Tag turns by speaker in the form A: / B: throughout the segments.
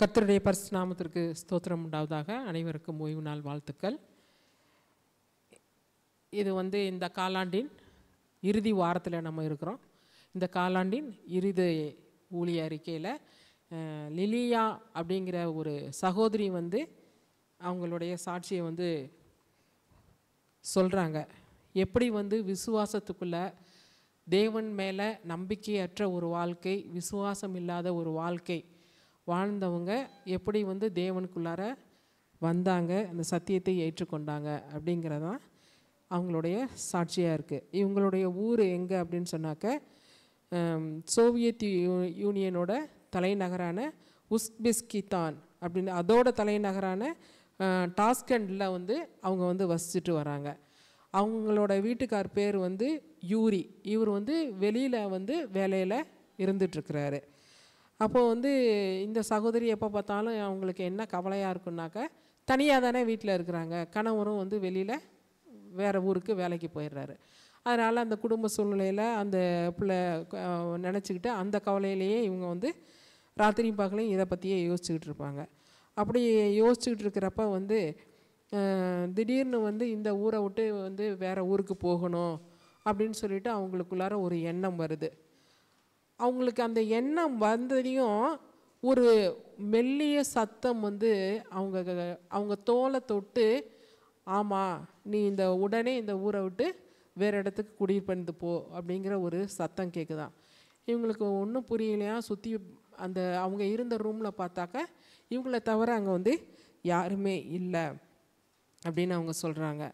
A: கத்தருடைய பரிசு நாமத்திற்கு ஸ்தோத்திரம் உண்டாவதாக அனைவருக்கும் ஓய்வு நாள் வாழ்த்துக்கள் இது வந்து இந்த காலாண்டின் இறுதி வாரத்தில் நம்ம இருக்கிறோம் இந்த காலாண்டின் இறுதி ஊழிய அறிக்கையில் லிலியா அப்படிங்கிற ஒரு சகோதரி வந்து அவங்களுடைய சாட்சியை வந்து சொல்கிறாங்க எப்படி வந்து விசுவாசத்துக்குள்ளே தேவன் மேலே நம்பிக்கையற்ற ஒரு வாழ்க்கை விசுவாசம் இல்லாத ஒரு வாழ்க்கை வாழ்ந்தவங்க எப்படி வந்து தேவனுக்குள்ளார வந்தாங்க அந்த சத்தியத்தை ஏற்றுக்கொண்டாங்க அப்படிங்கிறதான் அவங்களுடைய சாட்சியாக இருக்குது இவங்களுடைய ஊர் எங்கே அப்படின்னு சொன்னாக்க சோவியத் யூ யூனியனோட தலைநகரான உஸ்பிஸ்கித்தான் அப்படின்னு அதோட தலைநகரான டாஸ்கண்டில் வந்து அவங்க வந்து வசிச்சுட்டு வராங்க அவங்களோட வீட்டுக்கார் பேர் வந்து யூரி இவர் வந்து வெளியில் வந்து வேலையில் இருந்துட்டுருக்கிறாரு அப்போது வந்து இந்த சகோதரி எப்போ பார்த்தாலும் அவங்களுக்கு என்ன கவலையாக இருக்குன்னாக்க தனியாக தானே வீட்டில் இருக்கிறாங்க கணவரும் வந்து வெளியில் வேறு ஊருக்கு வேலைக்கு போயிடுறாரு அதனால் அந்த குடும்ப சூழ்நிலையில் அந்த பிள்ளை நினச்சிக்கிட்டு அந்த கவலையிலேயே இவங்க வந்து ராத்திரியும் பார்க்கலையும் இதை பற்றியே யோசிச்சுக்கிட்டு இருப்பாங்க அப்படி யோசிச்சுக்கிட்டு இருக்கிறப்ப வந்து திடீர்னு வந்து இந்த ஊரை விட்டு வந்து வேறு ஊருக்கு போகணும் அப்படின்னு சொல்லிட்டு அவங்களுக்குள்ளார ஒரு எண்ணம் வருது அவங்களுக்கு அந்த எண்ணம் வந்ததையும் ஒரு மெல்லிய சத்தம் வந்து அவங்க அவங்க தோலை தொட்டு ஆமாம் நீ இந்த உடனே இந்த ஊரை விட்டு வேறு இடத்துக்கு குடியிருப்பந்து போ அப்படிங்கிற ஒரு சத்தம் கேட்குதான் இவங்களுக்கு ஒன்றும் புரியலையா சுற்றி அந்த அவங்க இருந்த ரூமில் பார்த்தாக்க இவங்கள தவிர அங்கே வந்து யாருமே இல்லை அப்படின்னு அவங்க சொல்கிறாங்க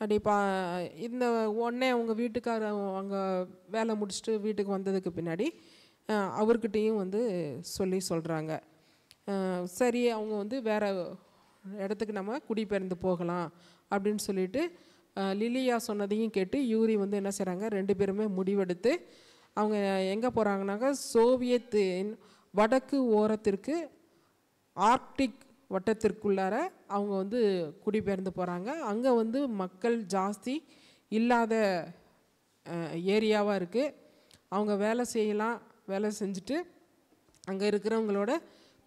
A: அப்படி பா இந்த உடனே அவங்க வீட்டுக்கார அவங்க வேலை முடிச்சுட்டு வீட்டுக்கு வந்ததுக்கு பின்னாடி அவர்கிட்டையும் வந்து சொல்லி சொல்கிறாங்க சரி அவங்க வந்து வேறு இடத்துக்கு நம்ம குடிபெயர்ந்து போகலாம் அப்படின்னு சொல்லிட்டு லிலியா சொன்னதையும் கேட்டு யூரி வந்து என்ன செய்கிறாங்க ரெண்டு பேருமே முடிவெடுத்து அவங்க எங்கே போகிறாங்கனாக்கா சோவியத்தின் வடக்கு ஓரத்திற்கு ஆர்க்டிக் வட்டத்திற்குள்ளார அவங்க வந்து குடிபெயர்ந்து போகிறாங்க அங்கே வந்து மக்கள் ஜாஸ்தி இல்லாத ஏரியாவாக இருக்குது அவங்க வேலை செய்யலாம் வேலை செஞ்சுட்டு அங்கே இருக்கிறவங்களோட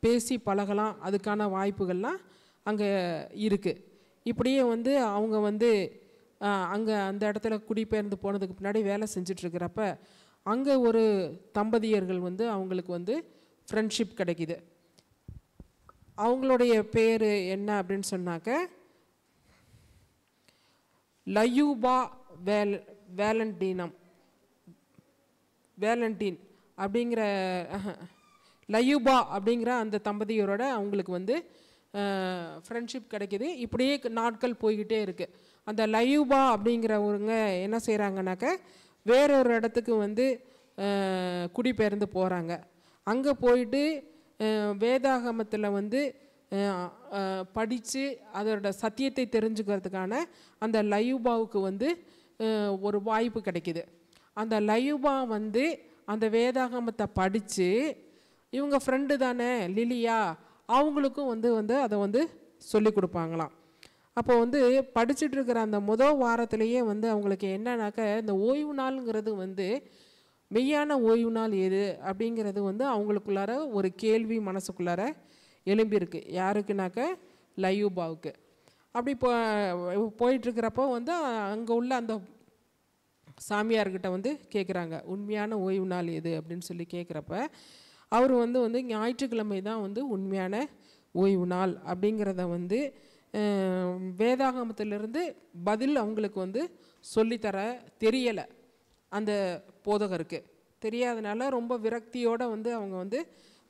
A: பேசி பழகலாம் அதுக்கான வாய்ப்புகள்லாம் அங்கே இருக்குது இப்படியே வந்து அவங்க வந்து அங்கே அந்த இடத்துல குடிபெயர்ந்து போனதுக்கு பின்னாடி வேலை செஞ்சிட்ருக்கிறப்ப அங்கே ஒரு தம்பதியர்கள் வந்து அவங்களுக்கு வந்து ஃப்ரெண்ட்ஷிப் கிடைக்கிது அவங்களுடைய பேர் என்ன அப்படின்னு சொன்னாக்க லயூபா வேல் வேலண்டீனம் வேலண்டீன் அப்படிங்கிற லயூபா அப்படிங்கிற அந்த தம்பதியரோட அவங்களுக்கு வந்து ஃப்ரெண்ட்ஷிப் கிடைக்கிது இப்படியே நாட்கள் போய்கிட்டே இருக்குது அந்த லயூபா அப்படிங்கிறவங்க என்ன செய்கிறாங்கனாக்க வேறொரு இடத்துக்கு வந்து குடிபெயர்ந்து போகிறாங்க அங்கே போயிட்டு வேதாகமத்தில் வந்து படித்து அதோட சத்தியத்தை தெரிஞ்சுக்கிறதுக்கான அந்த லயூபாவுக்கு வந்து ஒரு வாய்ப்பு கிடைக்கிது அந்த லயூபா வந்து அந்த வேதாகமத்தை படித்து இவங்க ஃப்ரெண்டு தானே லிலியா அவங்களுக்கும் வந்து வந்து அதை வந்து சொல்லி கொடுப்பாங்களாம் அப்போ வந்து படிச்சுட்டு இருக்கிற அந்த முதல் வாரத்திலேயே வந்து அவங்களுக்கு என்னன்னாக்க இந்த ஓய்வு நாளுங்கிறது வந்து மெய்யான ஓய்வு நாள் எது அப்படிங்கிறது வந்து அவங்களுக்குள்ளார ஒரு கேள்வி மனசுக்குள்ளார எழும்பியிருக்கு யாருக்குனாக்க லயூபாவுக்கு அப்படி போ போயிட்டுருக்கிறப்போ வந்து அங்கே உள்ள அந்த சாமியார்கிட்ட வந்து கேட்குறாங்க உண்மையான ஓய்வு நாள் எது அப்படின்னு சொல்லி கேட்குறப்ப அவர் வந்து வந்து ஞாயிற்றுக்கிழமை தான் வந்து உண்மையான ஓய்வு நாள் அப்படிங்கிறத வந்து வேதாகமத்திலிருந்து பதில் அவங்களுக்கு வந்து சொல்லித்தர தெரியலை அந்த போதகருக்கு தெரியாதனால ரொம்ப விரக்தியோடு வந்து அவங்க வந்து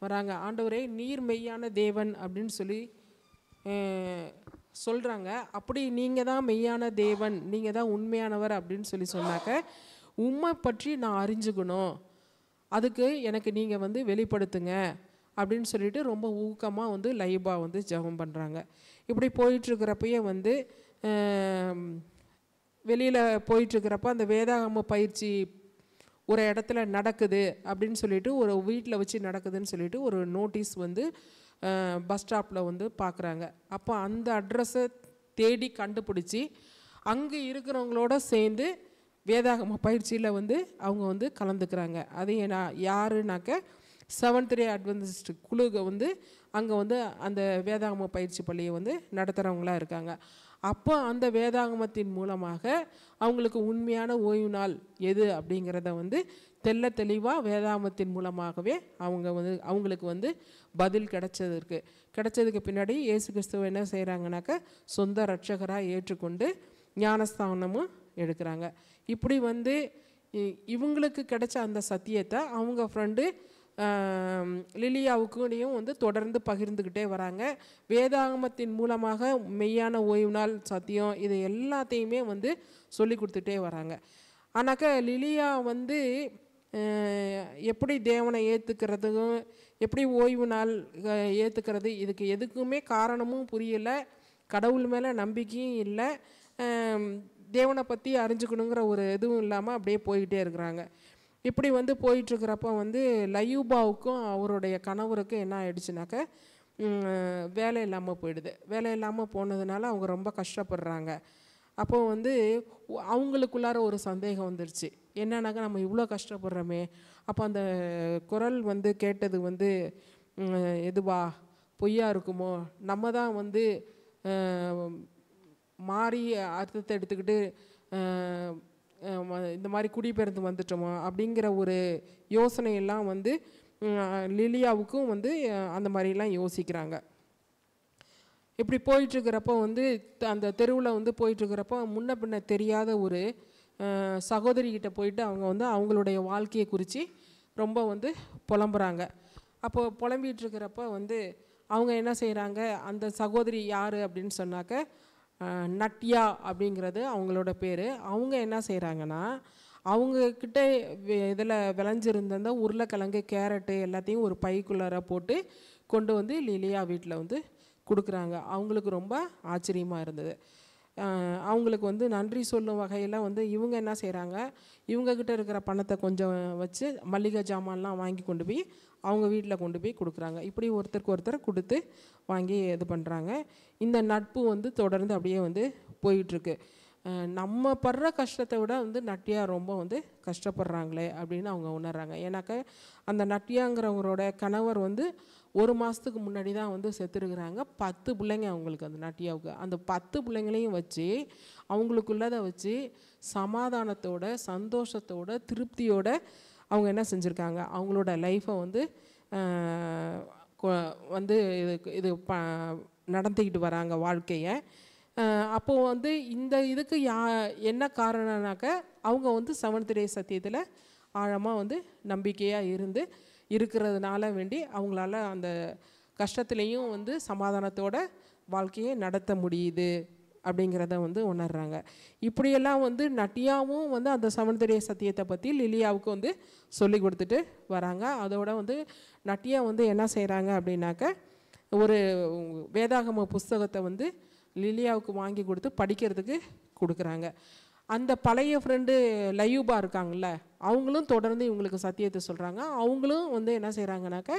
A: வராங்க ஆண்டவரே நீர் மெய்யான தேவன் அப்படின்னு சொல்லி சொல்கிறாங்க அப்படி நீங்கள் தான் மெய்யான தேவன் நீங்கள் தான் உண்மையானவர் அப்படின்னு சொல்லி சொன்னாக்க உண்மை பற்றி நான் அறிஞ்சுக்கணும் அதுக்கு எனக்கு நீங்கள் வந்து வெளிப்படுத்துங்க அப்படின்னு சொல்லிட்டு ரொம்ப ஊக்கமாக வந்து லைபாக வந்து ஜபம் பண்ணுறாங்க இப்படி போயிட்டுருக்கிறப்பயே வந்து வெளியில் போயிட்டுருக்கிறப்ப அந்த வேதாகம பயிற்சி ஒரு இடத்துல நடக்குது அப்படின்னு சொல்லிட்டு ஒரு வீட்டில் வச்சு நடக்குதுன்னு சொல்லிட்டு ஒரு நோட்டீஸ் வந்து பஸ் ஸ்டாப்பில் வந்து பார்க்குறாங்க அப்போ அந்த அட்ரஸை தேடி கண்டுபிடிச்சி அங்கே இருக்கிறவங்களோட சேர்ந்து வேதாகம பயிற்சியில் வந்து அவங்க வந்து கலந்துக்கிறாங்க அது ஏன்னா யாருனாக்க செவன்த் த்ரீ அட்வென்டிஸ்ட் குழுக வந்து அங்கே வந்து அந்த வேதாகம பயிற்சி பள்ளியை வந்து நடத்துகிறவங்களாக இருக்காங்க அப்போ அந்த வேதாகமத்தின் மூலமாக அவங்களுக்கு உண்மையான ஓய்வு நாள் எது அப்படிங்கிறத வந்து தெல்ல தெளிவாக வேதாகமத்தின் மூலமாகவே அவங்க வந்து அவங்களுக்கு வந்து பதில் கிடைச்சது இருக்குது கிடைச்சதுக்கு பின்னாடி இயேசு கிறிஸ்துவ என்ன செய்கிறாங்கனாக்க சொந்த ரட்சகராக ஏற்றுக்கொண்டு ஞானஸ்தானமும் எடுக்கிறாங்க இப்படி வந்து இவங்களுக்கு கிடைச்ச அந்த சத்தியத்தை அவங்க ஃப்ரெண்டு லிலியாவுக்குனையும் வந்து தொடர்ந்து பகிர்ந்துக்கிட்டே வராங்க வேதாகமத்தின் மூலமாக மெய்யான ஓய்வு நாள் சத்தியம் இது எல்லாத்தையுமே வந்து சொல்லி கொடுத்துட்டே வராங்க ஆனாக்கா லிலியா வந்து எப்படி தேவனை ஏற்றுக்கிறதுக்கும் எப்படி ஓய்வு நாள் ஏற்றுக்கிறது இதுக்கு எதுக்குமே காரணமும் புரியலை கடவுள் மேலே நம்பிக்கையும் இல்லை தேவனை பற்றி அறிஞ்சுக்கணுங்கிற ஒரு இதுவும் இல்லாமல் அப்படியே போய்கிட்டே இருக்கிறாங்க இப்படி வந்து போயிட்டுருக்கிறப்ப வந்து லயூபாவுக்கும் அவருடைய கணவருக்கும் என்ன ஆயிடுச்சுனாக்க வேலை இல்லாமல் போயிடுது வேலை இல்லாமல் போனதுனால அவங்க ரொம்ப கஷ்டப்படுறாங்க அப்போ வந்து அவங்களுக்குள்ளார ஒரு சந்தேகம் வந்துருச்சு என்னன்னாக்கா நம்ம இவ்வளோ கஷ்டப்படுறோமே அப்போ அந்த குரல் வந்து கேட்டது வந்து எதுவா பொய்யா இருக்குமோ நம்ம தான் வந்து மாறி அர்த்தத்தை எடுத்துக்கிட்டு இந்த மாதிரி குடிபெயர்ந்து வந்துட்டோமா அப்படிங்கிற ஒரு யோசனையெல்லாம் வந்து லிலியாவுக்கும் வந்து அந்த மாதிரிலாம் யோசிக்கிறாங்க இப்படி போயிட்டுருக்கிறப்ப வந்து அந்த தெருவில் வந்து போயிட்டுருக்கிறப்ப முன்ன பின்ன தெரியாத ஒரு சகோதரிகிட்ட போயிட்டு அவங்க வந்து அவங்களுடைய வாழ்க்கையை குறித்து ரொம்ப வந்து புலம்புறாங்க அப்போ இருக்கிறப்ப வந்து அவங்க என்ன செய்கிறாங்க அந்த சகோதரி யார் அப்படின்னு சொன்னாக்க நட்யா அப்படிங்கிறது அவங்களோட பேர் அவங்க என்ன செய்கிறாங்கன்னா அவங்கக்கிட்ட இதில் விளைஞ்சிருந்த அந்த உருளைக்கிழங்கு கேரட்டு எல்லாத்தையும் ஒரு பைக்குள்ளார போட்டு கொண்டு வந்து லீலியா வீட்டில் வந்து கொடுக்குறாங்க அவங்களுக்கு ரொம்ப ஆச்சரியமாக இருந்தது அவங்களுக்கு வந்து நன்றி சொல்லும் வகையில் வந்து இவங்க என்ன செய்கிறாங்க இவங்கக்கிட்ட இருக்கிற பணத்தை கொஞ்சம் வச்சு மல்லிகை ஜாமான்லாம் வாங்கி கொண்டு போய் அவங்க வீட்டில் கொண்டு போய் கொடுக்குறாங்க இப்படி ஒருத்தருக்கு ஒருத்தர் கொடுத்து வாங்கி இது பண்ணுறாங்க இந்த நட்பு வந்து தொடர்ந்து அப்படியே வந்து போயிட்டுருக்கு நம்ம படுற கஷ்டத்தை விட வந்து நட்டியாக ரொம்ப வந்து கஷ்டப்படுறாங்களே அப்படின்னு அவங்க உணர்கிறாங்க ஏன்னாக்க அந்த நட்டியாங்கிறவங்களோட கணவர் வந்து ஒரு மாதத்துக்கு முன்னாடி தான் வந்து செத்துருக்குறாங்க பத்து பிள்ளைங்க அவங்களுக்கு அந்த நட்டியாவுக்கு அந்த பத்து பிள்ளைங்களையும் வச்சு அவங்களுக்குள்ளதை வச்சு சமாதானத்தோட சந்தோஷத்தோட திருப்தியோட அவங்க என்ன செஞ்சுருக்காங்க அவங்களோட லைஃப்பை வந்து வந்து இது இது ப நடத்திக்கிட்டு வராங்க வாழ்க்கையை அப்போது வந்து இந்த இதுக்கு யா என்ன காரணம்னாக்க அவங்க வந்து செவன்த் டே சத்தியத்தில் ஆழமாக வந்து நம்பிக்கையாக இருந்து இருக்கிறதுனால வேண்டி அவங்களால அந்த கஷ்டத்துலேயும் வந்து சமாதானத்தோட வாழ்க்கையை நடத்த முடியுது அப்படிங்கிறத வந்து உணர்றாங்க இப்படியெல்லாம் வந்து நட்டியாவும் வந்து அந்த சமுதிரிய சத்தியத்தை பற்றி லிலியாவுக்கு வந்து சொல்லி கொடுத்துட்டு வராங்க அதோட வந்து நட்டியா வந்து என்ன செய்கிறாங்க அப்படின்னாக்க ஒரு வேதாகம புஸ்தகத்தை வந்து லிலியாவுக்கு வாங்கி கொடுத்து படிக்கிறதுக்கு கொடுக்குறாங்க அந்த பழைய ஃப்ரெண்டு லயூபா இருக்காங்கல்ல அவங்களும் தொடர்ந்து இவங்களுக்கு சத்தியத்தை சொல்கிறாங்க அவங்களும் வந்து என்ன செய்கிறாங்கனாக்க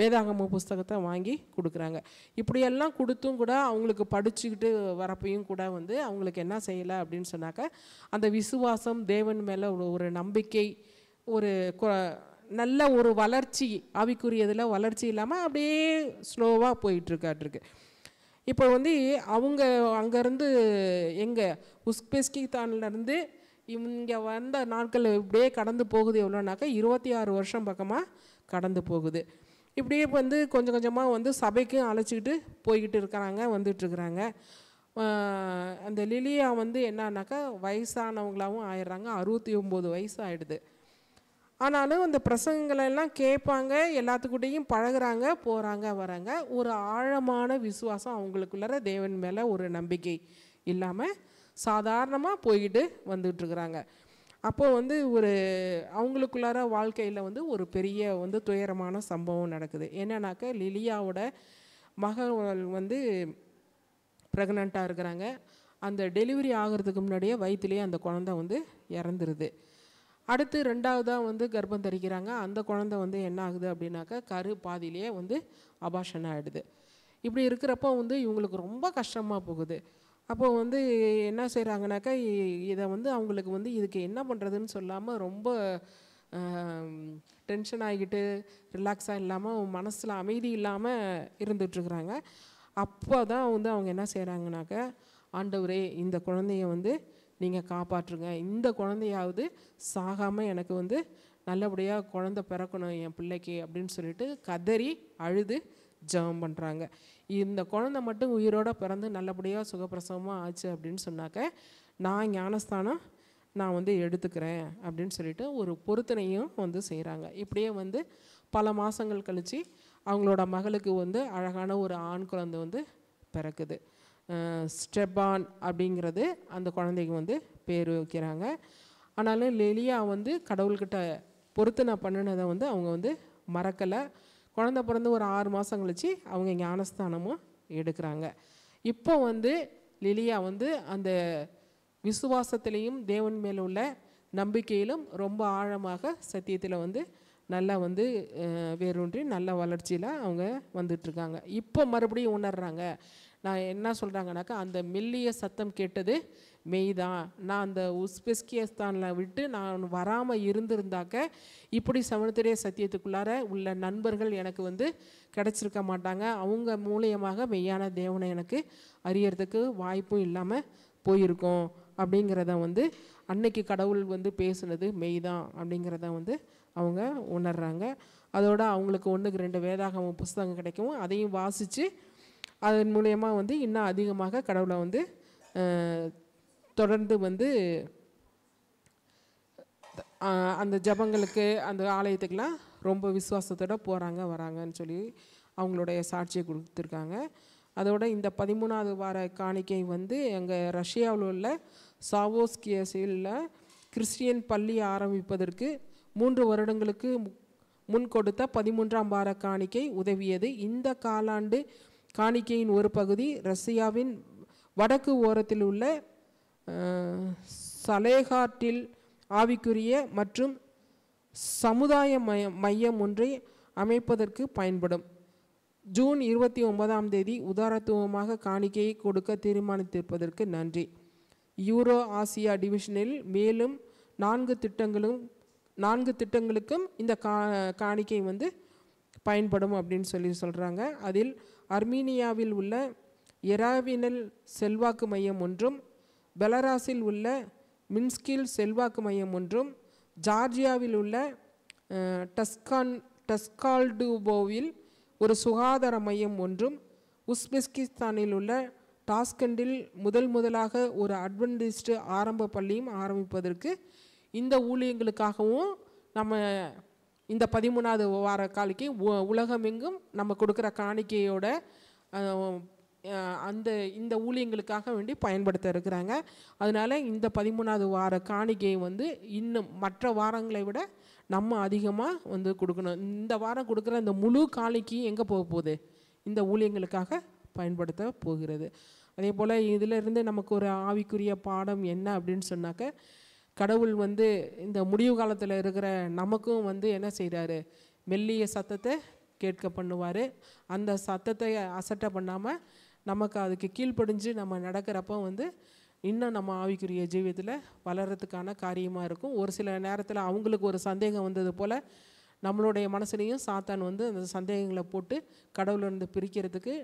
A: வேதாகம புஸ்தகத்தை வாங்கி கொடுக்குறாங்க இப்படியெல்லாம் கொடுத்தும் கூட அவங்களுக்கு படிச்சுக்கிட்டு வரப்பையும் கூட வந்து அவங்களுக்கு என்ன செய்யலை அப்படின்னு சொன்னாக்க அந்த விசுவாசம் தேவன் மேலே ஒரு ஒரு நம்பிக்கை ஒரு நல்ல ஒரு வளர்ச்சி ஆவிக்குரியதில் வளர்ச்சி இல்லாமல் அப்படியே ஸ்லோவாக போயிட்டுருக்காட்டுருக்கு இப்போ வந்து அவங்க அங்கேருந்து எங்கே உஸ்பெஸ்கிஸ்தான்லேருந்து இங்கே வந்த நாட்கள் இப்படியே கடந்து போகுது எவ்வளோனாக்கா இருபத்தி ஆறு வருஷம் பக்கமாக கடந்து போகுது இப்படியே வந்து கொஞ்சம் கொஞ்சமாக வந்து சபைக்கும் அழைச்சிக்கிட்டு போய்கிட்டு இருக்கிறாங்க வந்துட்டுருக்குறாங்க அந்த லிலியா வந்து என்னன்னாக்கா வயசானவங்களாகவும் ஆயிடுறாங்க அறுபத்தி ஒம்பது வயசு ஆகிடுது ஆனாலும் அந்த பிரசங்களெல்லாம் கேட்பாங்க எல்லாத்துக்கூட்டையும் பழகிறாங்க போகிறாங்க வராங்க ஒரு ஆழமான விசுவாசம் அவங்களுக்குள்ளார தேவன் மேலே ஒரு நம்பிக்கை இல்லாமல் சாதாரணமாக போய்கிட்டு வந்துட்டுருக்குறாங்க அப்போது வந்து ஒரு அவங்களுக்குள்ளார வாழ்க்கையில் வந்து ஒரு பெரிய வந்து துயரமான சம்பவம் நடக்குது என்னன்னாக்க லிலியாவோட மகள் வந்து ப்ரெக்னெண்ட்டாக இருக்கிறாங்க அந்த டெலிவரி ஆகிறதுக்கு முன்னாடியே வயிற்றுலேயே அந்த குழந்த வந்து இறந்துருது அடுத்து ரெண்டாவதாக வந்து கர்ப்பம் தரிக்கிறாங்க அந்த குழந்தை வந்து என்ன ஆகுது அப்படின்னாக்கா கரு பாதியிலேயே வந்து அபாஷன் ஆகிடுது இப்படி இருக்கிறப்போ வந்து இவங்களுக்கு ரொம்ப கஷ்டமாக போகுது அப்போ வந்து என்ன செய்கிறாங்கனாக்கா இதை வந்து அவங்களுக்கு வந்து இதுக்கு என்ன பண்ணுறதுன்னு சொல்லாமல் ரொம்ப டென்ஷன் ஆகிக்கிட்டு ரிலாக்ஸாக இல்லாமல் மனசில் அமைதி இல்லாமல் இருந்துகிட்ருக்குறாங்க அப்போ தான் வந்து அவங்க என்ன செய்கிறாங்கனாக்கா ஆண்டவரே இந்த குழந்தைய வந்து நீங்கள் காப்பாற்றுங்க இந்த குழந்தையாவது சாகாமல் எனக்கு வந்து நல்லபடியாக குழந்த பிறக்கணும் என் பிள்ளைக்கு அப்படின்னு சொல்லிட்டு கதறி அழுது ஜபம் பண்ணுறாங்க இந்த குழந்தை மட்டும் உயிரோடு பிறந்து நல்லபடியாக சுகப்பிரசவமாக ஆச்சு அப்படின்னு சொன்னாக்க நான் ஞானஸ்தானம் நான் வந்து எடுத்துக்கிறேன் அப்படின்னு சொல்லிட்டு ஒரு பொருத்தனையும் வந்து செய்கிறாங்க இப்படியே வந்து பல மாதங்கள் கழித்து அவங்களோட மகளுக்கு வந்து அழகான ஒரு ஆண் குழந்தை வந்து பிறக்குது ஸ்டெபான் அப்படிங்கிறது அந்த குழந்தைக்கு வந்து பேர் வைக்கிறாங்க ஆனாலும் லெலியா வந்து கடவுள்கிட்ட பொறுத்து நான் பண்ணினதை வந்து அவங்க வந்து மறக்கலை குழந்த பிறந்து ஒரு ஆறு மாதம் கழித்து அவங்க ஞானஸ்தானமும் எடுக்கிறாங்க இப்போ வந்து லிலியா வந்து அந்த விசுவாசத்திலையும் தேவன் மேலே உள்ள நம்பிக்கையிலும் ரொம்ப ஆழமாக சத்தியத்தில் வந்து நல்லா வந்து வேரூன்றி நல்ல வளர்ச்சியில் அவங்க வந்துட்டுருக்காங்க இப்போ மறுபடியும் உணர்றாங்க நான் என்ன சொல்கிறாங்கனாக்கா அந்த மெல்லிய சத்தம் கேட்டது மெய் தான் நான் அந்த உஸ்பெஸ்கியஸ்தானில் விட்டு நான் வராமல் இருந்திருந்தாக்க இப்படி சமணத்திரைய சத்தியத்துக்குள்ளார உள்ள நண்பர்கள் எனக்கு வந்து கிடச்சிருக்க மாட்டாங்க அவங்க மூலியமாக மெய்யான தேவனை எனக்கு அறியறதுக்கு வாய்ப்பும் இல்லாமல் போயிருக்கோம் அப்படிங்கிறத வந்து அன்னைக்கு கடவுள் வந்து பேசுனது மெய் தான் அப்படிங்கிறத வந்து அவங்க உணர்கிறாங்க அதோடு அவங்களுக்கு ஒன்றுக்கு ரெண்டு வேதாகம புஸ்தகம் கிடைக்கும் அதையும் வாசித்து அதன் மூலயமா வந்து இன்னும் அதிகமாக கடவுளை வந்து தொடர்ந்து வந்து அந்த ஜபங்களுக்கு அந்த ஆலயத்துக்கெலாம் ரொம்ப விசுவாசத்தோடு போகிறாங்க வராங்கன்னு சொல்லி அவங்களுடைய சாட்சியை கொடுத்துருக்காங்க அதோட இந்த பதிமூணாவது வார காணிக்கை வந்து எங்கள் ரஷ்யாவில் உள்ள சாவோஸ்கியஸில் கிறிஸ்டியன் பள்ளி ஆரம்பிப்பதற்கு மூன்று வருடங்களுக்கு முன் கொடுத்த பதிமூன்றாம் வார காணிக்கை உதவியது இந்த காலாண்டு காணிக்கையின் ஒரு பகுதி ரஷ்யாவின் வடக்கு ஓரத்தில் உள்ள சலேகாட்டில் ஆவிக்குரிய மற்றும் சமுதாய மைய மையம் ஒன்றை அமைப்பதற்கு பயன்படும் ஜூன் இருபத்தி ஒன்பதாம் தேதி உதாரத்துவமாக காணிக்கையை கொடுக்க தீர்மானித்திருப்பதற்கு நன்றி யூரோ ஆசியா டிவிஷனில் மேலும் நான்கு திட்டங்களும் நான்கு திட்டங்களுக்கும் இந்த கா காணிக்கை வந்து பயன்படும் அப்படின்னு சொல்லி சொல்கிறாங்க அதில் அர்மீனியாவில் உள்ள எராவினல் செல்வாக்கு மையம் ஒன்றும் பெலராஸில் உள்ள மின்ஸ்கில் செல்வாக்கு மையம் ஒன்றும் ஜார்ஜியாவில் உள்ள டஸ்கான் டஸ்கால்டுபோவில் ஒரு சுகாதார மையம் ஒன்றும் உஸ்பெஸ்கிஸ்தானில் உள்ள டாஸ்கண்டில் முதல் முதலாக ஒரு அட்வென்டிஸ்ட் ஆரம்ப பள்ளியும் ஆரம்பிப்பதற்கு இந்த ஊழியங்களுக்காகவும் நம்ம இந்த பதிமூணாவது வார காலிக்கு உலகமெங்கும் நம்ம கொடுக்குற காணிக்கையோட அந்த இந்த ஊழியங்களுக்காக வேண்டி பயன்படுத்த இருக்கிறாங்க அதனால் இந்த பதிமூணாவது வார காணிக்கையை வந்து இன்னும் மற்ற வாரங்களை விட நம்ம அதிகமாக வந்து கொடுக்கணும் இந்த வாரம் கொடுக்குற இந்த முழு காணிக்கை எங்கே போக போகுது இந்த ஊழியங்களுக்காக பயன்படுத்த போகிறது அதே போல் இதிலிருந்து நமக்கு ஒரு ஆவிக்குரிய பாடம் என்ன அப்படின்னு சொன்னாக்க கடவுள் வந்து இந்த முடிவு காலத்தில் இருக்கிற நமக்கும் வந்து என்ன செய்கிறாரு மெல்லிய சத்தத்தை கேட்க பண்ணுவார் அந்த சத்தத்தை அசட்டை பண்ணாமல் நமக்கு அதுக்கு கீழ்ப்படிஞ்சு நம்ம நடக்கிறப்போ வந்து இன்னும் நம்ம ஆவிக்குரிய ஜீவியத்தில் வளர்கிறதுக்கான காரியமாக இருக்கும் ஒரு சில நேரத்தில் அவங்களுக்கு ஒரு சந்தேகம் வந்தது போல் நம்மளுடைய மனசுலேயும் சாத்தான் வந்து அந்த சந்தேகங்களை போட்டு கடவுளிருந்து பிரிக்கிறதுக்கு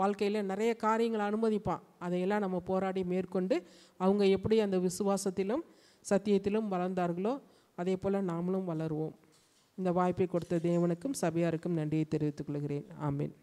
A: வாழ்க்கையில் நிறைய காரியங்களை அனுமதிப்பான் அதையெல்லாம் நம்ம போராடி மேற்கொண்டு அவங்க எப்படி அந்த விசுவாசத்திலும் சத்தியத்திலும் வளர்ந்தார்களோ அதே போல் நாமளும் வளருவோம் இந்த வாய்ப்பை கொடுத்த தேவனுக்கும் சபையாருக்கும் நன்றியை தெரிவித்துக் கொள்கிறேன் ஆமீன்